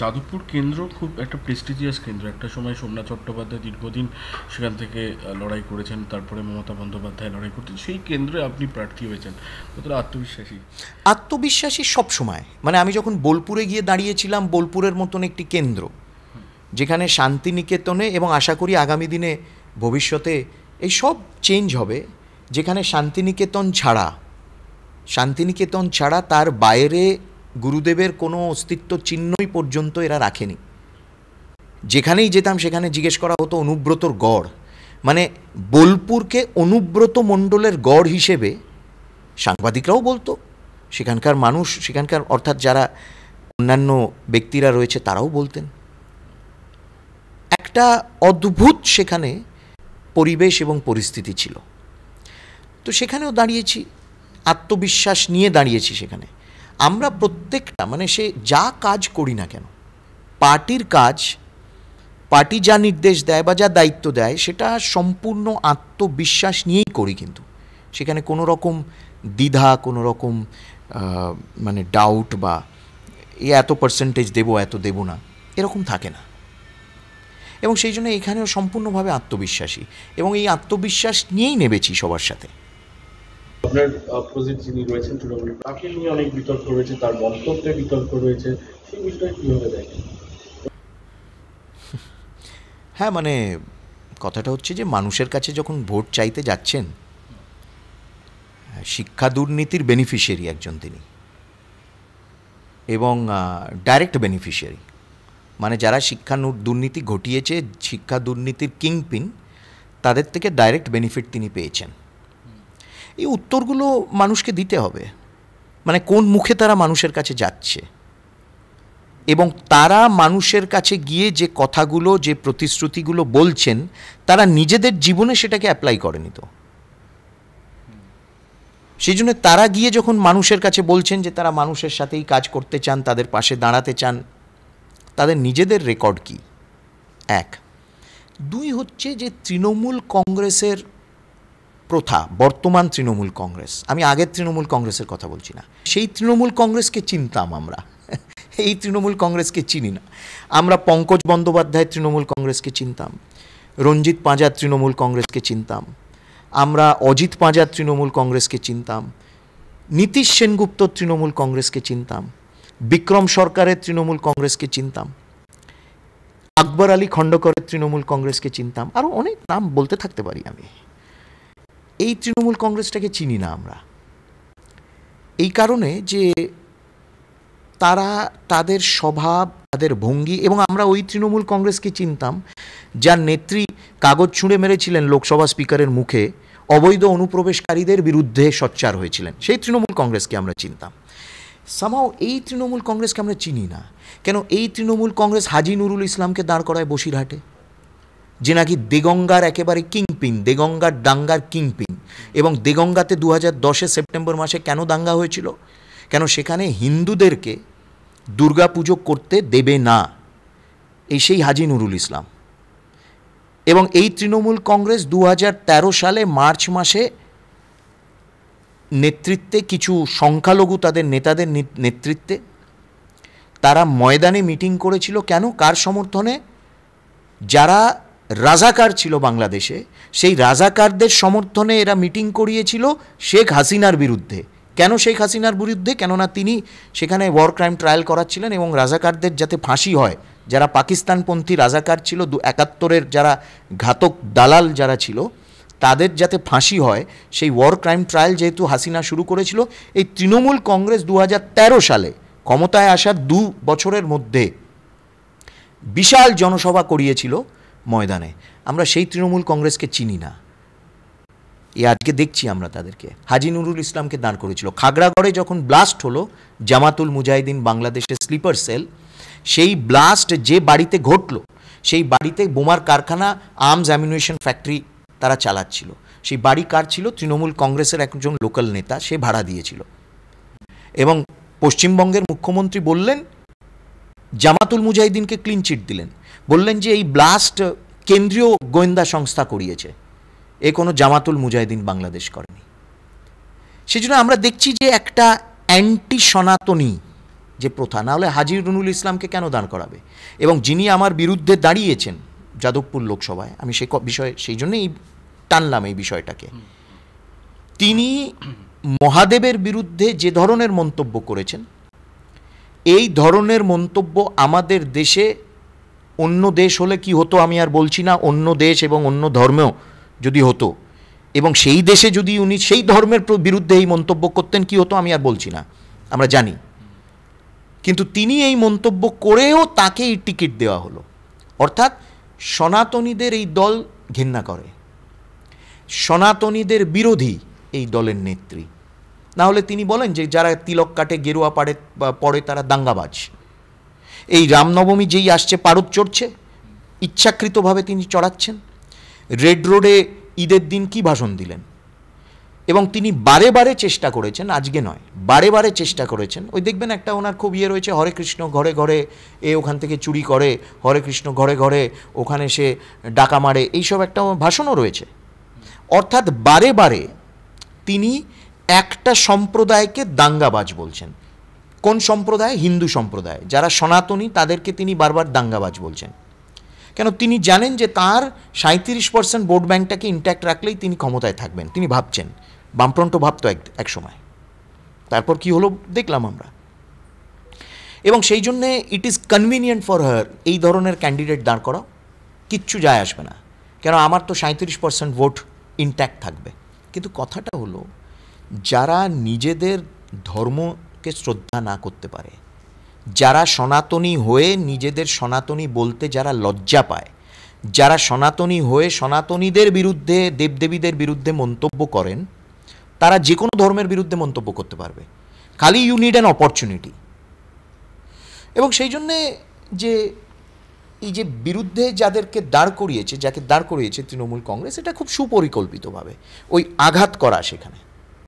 যাদবপুর কেন্দ্র খুব একটা প্রেস্টিজিয়াস কেন্দ্র একটা সময় সোমনাথ চট্টোপাধ্যায় দীর্ঘদিন সেখান থেকে লড়াই করেছেন তারপরে মমতা বন্দ্যোপাধ্যায় লড়াই করতেন সেই কেন্দ্রে আপনি প্রার্থী হয়েছেন কতটা আত্মবিশ্বাসী আত্মবিশ্বাসী সব সময় মানে আমি যখন বোলপুরে গিয়ে দাঁড়িয়েছিলাম বোলপুরের মতন একটি কেন্দ্র যেখানে শান্তিনিকেতনে এবং আশা করি আগামী দিনে ভবিষ্যতে এই সব চেঞ্জ হবে যেখানে শান্তিনিকেতন ছাড়া শান্তিনিকেতন ছাড়া তার বাইরে গুরুদেবের কোনো অস্তিত্ব চিহ্নই পর্যন্ত এরা রাখেনি যেখানেই যেতাম সেখানে জিজ্ঞেস করা হতো অনুব্রতর গড় মানে বোলপুরকে অনুব্রত মণ্ডলের গড় হিসেবে সাংবাদিকরাও বলতো সেখানকার মানুষ সেখানকার অর্থাৎ যারা অন্যান্য ব্যক্তিরা রয়েছে তারাও বলতেন একটা অদ্ভুত সেখানে পরিবেশ এবং পরিস্থিতি ছিল তো সেখানেও দাঁড়িয়েছি আত্মবিশ্বাস নিয়ে দাঁড়িয়েছি সেখানে আমরা প্রত্যেকটা মানে সে যা কাজ করি না কেন পার্টির কাজ পার্টি যা নির্দেশ দেয় বা যা দায়িত্ব দেয় সেটা সম্পূর্ণ আত্মবিশ্বাস নিয়েই করি কিন্তু সেখানে কোনো রকম দ্বিধা কোনো রকম মানে ডাউট বা এ এত পার্সেন্টেজ দেবো এত দেবো না এরকম থাকে না এবং সেই জন্য এখানেও সম্পূর্ণভাবে আত্মবিশ্বাসী এবং এই আত্মবিশ্বাস নিয়েই নেবেছি সবার সাথে আপনার অপোজিট যিনি রয়েছেন তৃণমূল তাকে নিয়ে অনেক বিতর্ক রয়েছে তার বিতর্ক রয়েছে সেই কীভাবে দেখেন হ্যাঁ মানে কথাটা হচ্ছে যে মানুষের কাছে যখন ভোট চাইতে যাচ্ছেন শিক্ষা দুর্নীতির বেনিফিশিয়ারি একজন তিনি এবং ডাইরেক্ট বেনিফিশিয়ারি মানে যারা শিক্ষা দুর্নীতি ঘটিয়েছে শিক্ষা দুর্নীতির কিংপিন তাদের থেকে ডাইরেক্ট বেনিফিট তিনি পেয়েছেন এই উত্তরগুলো মানুষকে দিতে হবে মানে কোন মুখে তারা মানুষের কাছে যাচ্ছে এবং তারা মানুষের কাছে গিয়ে যে কথাগুলো যে প্রতিশ্রুতিগুলো বলছেন তারা নিজেদের জীবনে সেটাকে অ্যাপ্লাই করেনি তো সেই জন্য তারা গিয়ে যখন মানুষের কাছে বলছেন যে তারা মানুষের সাথেই কাজ করতে চান তাদের পাশে দাঁড়াতে চান তাদের নিজেদের রেকর্ড কি এক দুই হচ্ছে যে তৃণমূল কংগ্রেসের প্রথা বর্তমান তৃণমূল কংগ্রেস আমি আগের তৃণমূল কংগ্রেসের কথা বলছি না সেই তৃণমূল কংগ্রেসকে চিনতাম আমরা এই তৃণমূল কংগ্রেসকে চিনি না আমরা পঙ্কজ বন্দ্যোপাধ্যায় তৃণমূল কংগ্রেসকে চিনতাম রঞ্জিত পাঁজার তৃণমূল কংগ্রেসকে চিনতাম আমরা অজিত পাঁজার তৃণমূল কংগ্রেসকে চিনতাম নীতিশ সেনগুপ্ত তৃণমূল কংগ্রেসকে চিনতাম বিক্রম সরকারের তৃণমূল কংগ্রেসকে চিনতাম আকবর আলী খণ্ডকরের তৃণমূল কংগ্রেসকে চিনতাম আরও অনেক নাম বলতে থাকতে পারি আমি এই তৃণমূল কংগ্রেসটাকে চিনি না আমরা এই কারণে যে তারা তাদের স্বভাব তাদের ভঙ্গি এবং আমরা ওই তৃণমূল কংগ্রেসকে চিনতাম যার নেত্রী কাগজ ছুঁড়ে মেরেছিলেন লোকসভা স্পিকারের মুখে অবৈধ অনুপ্রবেশকারীদের বিরুদ্ধে সচ্চার হয়েছিলেন সেই তৃণমূল কংগ্রেসকে আমরা চিনতাম সামাও এই তৃণমূল কংগ্রেসকে আমরা চিনি না কেন এই তৃণমূল কংগ্রেস হাজি নুরুল ইসলামকে দাঁড় করায় বসিরহাটে যে নাকি দেগঙ্গার একেবারে কিংপিন দেগঙ্গার দাঙ্গার কিংপিন এবং দেগঙ্গাতে দু হাজার সেপ্টেম্বর মাসে কেন দাঙ্গা হয়েছিল কেন সেখানে হিন্দুদেরকে দুর্গাপুজো করতে দেবে না এই সেই হাজি নুরুল ইসলাম এবং এই তৃণমূল কংগ্রেস দু সালে মার্চ মাসে নেতৃত্বে কিছু সংখ্যালঘু তাদের নেতাদের নেতৃত্বে তারা ময়দানে মিটিং করেছিল কেন কার সমর্থনে যারা রাজাকার ছিল বাংলাদেশে সেই রাজাকারদের সমর্থনে এরা মিটিং করিয়েছিল শেখ হাসিনার বিরুদ্ধে কেন শেখ হাসিনার বিরুদ্ধে কেননা তিনি সেখানে ওয়ার ক্রাইম ট্রায়াল করাচ্ছিলেন এবং রাজাকারদের যাতে ফাঁসি হয় যারা পাকিস্তানপন্থী রাজাকার ছিল দু একাত্তরের যারা ঘাতক দালাল যারা ছিল তাদের যাতে ফাঁসি হয় সেই ওয়ার ক্রাইম ট্রায়াল যেহেতু হাসিনা শুরু করেছিল এই তৃণমূল কংগ্রেস দু সালে ক্ষমতায় আসার দু বছরের মধ্যে বিশাল জনসভা করিয়েছিল ময়দানে আমরা সেই তৃণমূল কংগ্রেসকে চিনি না এ আজকে দেখছি আমরা তাদেরকে হাজি নুরুল ইসলামকে দাঁড় করেছিল খাগড়াগড়ে যখন ব্লাস্ট হলো জামাতুল মুজাহিদিন বাংলাদেশের স্লিপার সেল সেই ব্লাস্ট যে বাড়িতে ঘটল সেই বাড়িতে বোমার কারখানা আর্মস অ্যামিনেশন ফ্যাক্টরি তারা চালাচ্ছিল সেই বাড়ি কার ছিল তৃণমূল কংগ্রেসের একজন লোকাল নেতা সে ভাড়া দিয়েছিল এবং পশ্চিমবঙ্গের মুখ্যমন্ত্রী বললেন জামাতুল মুজাহিদিনকে ক্লিন চিট দিলেন বললেন যে এই ব্লাস্ট কেন্দ্রীয় গোয়েন্দা সংস্থা করিয়েছে এ কোনো জামাতুল মুজাহিদিন বাংলাদেশ করেনি সেজন্য আমরা দেখছি যে একটা অ্যান্টি সনাতনী যে প্রথা না হলে হাজির রুনুল ইসলামকে কেন দান করাবে এবং যিনি আমার বিরুদ্ধে দাঁড়িয়েছেন যাদবপুর লোকসভায় আমি সেই বিষয়ে সেই জন্যই টানলাম এই বিষয়টাকে তিনি মহাদেবের বিরুদ্ধে যে ধরনের মন্তব্য করেছেন এই ধরনের মন্তব্য আমাদের দেশে অন্য দেশ হলে কি হতো আমি আর বলছি না অন্য দেশ এবং অন্য ধর্মেও যদি হতো এবং সেই দেশে যদি উনি সেই ধর্মের বিরুদ্ধে এই মন্তব্য করতেন কি হতো আমি আর বলছি না আমরা জানি কিন্তু তিনি এই মন্তব্য করেও তাকে এই টিকিট দেওয়া হলো অর্থাৎ সনাতনীদের এই দল ঘেন্না করে সনাতনীদের বিরোধী এই দলের নেত্রী না হলে তিনি বলেন যে যারা তিলক কাটে গেরুয়া পাড়ে পড়ে তারা দাঙ্গাবাজ এই রামনবমী যেই আসছে পারদ চড়ছে ইচ্ছাকৃতভাবে তিনি চড়াচ্ছেন রেড রোডে ঈদের দিন কি ভাষণ দিলেন এবং তিনি বারে বারে চেষ্টা করেছেন আজকে নয় বারে বারে চেষ্টা করেছেন ওই দেখবেন একটা ওনার খুব ইয়ে রয়েছে হরে কৃষ্ণ ঘরে ঘরে এ ওখান থেকে চুরি করে হরে কৃষ্ণ ঘরে ঘরে ওখানে সে ডাকা মারে এইসব একটা ভাষণও রয়েছে অর্থাৎ বারে বারে তিনি একটা সম্প্রদায়কে দাঙ্গাবাজ বলছেন কোন সম্প্রদায় হিন্দু সম্প্রদায় যারা সনাতনী তাদেরকে তিনি বারবার দাঙ্গাবাজ বলছেন কেন তিনি জানেন যে তার সাঁত্রিশ পার্সেন্ট ভোট ব্যাঙ্কটাকে ইন্ট্যাক্ট রাখলেই তিনি ক্ষমতায় থাকবেন তিনি ভাবছেন বামফ্রন্ট ভাবত এক এক সময় তারপর কি হলো দেখলাম আমরা এবং সেই জন্যে it is convenient for her এই ধরনের ক্যান্ডিডেট দাঁড় করা কিচ্ছু যায় আসবে না কেন আমার তো সাঁত্রিশ পার্সেন্ট ভোট ইনট্যাক্ট থাকবে কিন্তু কথাটা হলো যারা নিজেদের ধর্মকে শ্রদ্ধা না করতে পারে যারা সনাতনী হয়ে নিজেদের সনাতনী বলতে যারা লজ্জা পায় যারা সনাতনী হয়ে সনাতনীদের বিরুদ্ধে দেবদেবীদের বিরুদ্ধে মন্তব্য করেন তারা যে কোনো ধর্মের বিরুদ্ধে মন্তব্য করতে পারবে খালি ইউ নিড অ্যান অপরচুনিটি এবং সেই জন্যে যে এই যে বিরুদ্ধে যাদেরকে দাঁড় করিয়েছে যাকে দাঁড় করিয়েছে তৃণমূল কংগ্রেস এটা খুব সুপরিকল্পিতভাবে ওই আঘাত করা সেখানে